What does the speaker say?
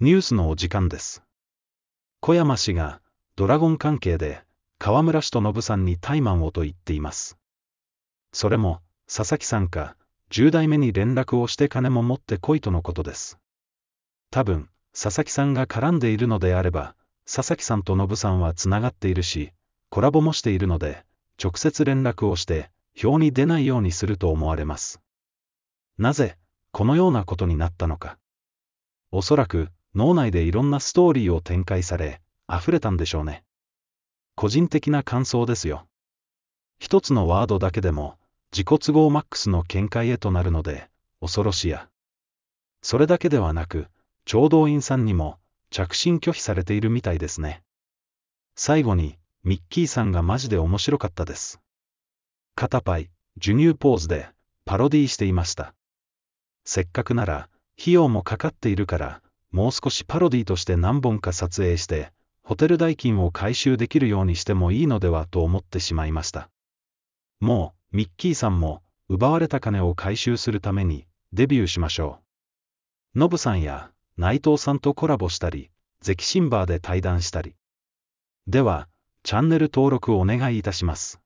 ニュースのお時間です。小山氏が、ドラゴン関係で、河村氏とブさんに怠慢をと言っています。それも、佐々木さんか、10代目に連絡をして金も持ってこいとのことです。多分、佐々木さんが絡んでいるのであれば、佐々木さんとブさんはつながっているし、コラボもしているので、直接連絡をして、表に出ないようにすると思われます。なぜ、このようなことになったのか。おそらく、脳内でいろんなストーリーを展開され、溢れたんでしょうね。個人的な感想ですよ。一つのワードだけでも、自己都合マックスの見解へとなるので、恐ろしや。それだけではなく、聴導員さんにも、着信拒否されているみたいですね。最後に、ミッキーさんがマジで面白かったです。肩パイ、授乳ポーズで、パロディーしていました。せっかくなら、費用もかかっているから、もう少しパロディとして何本か撮影して、ホテル代金を回収できるようにしてもいいのではと思ってしまいました。もう、ミッキーさんも、奪われた金を回収するために、デビューしましょう。ノブさんや、内藤さんとコラボしたり、ゼキシンバーで対談したり。では、チャンネル登録お願いいたします。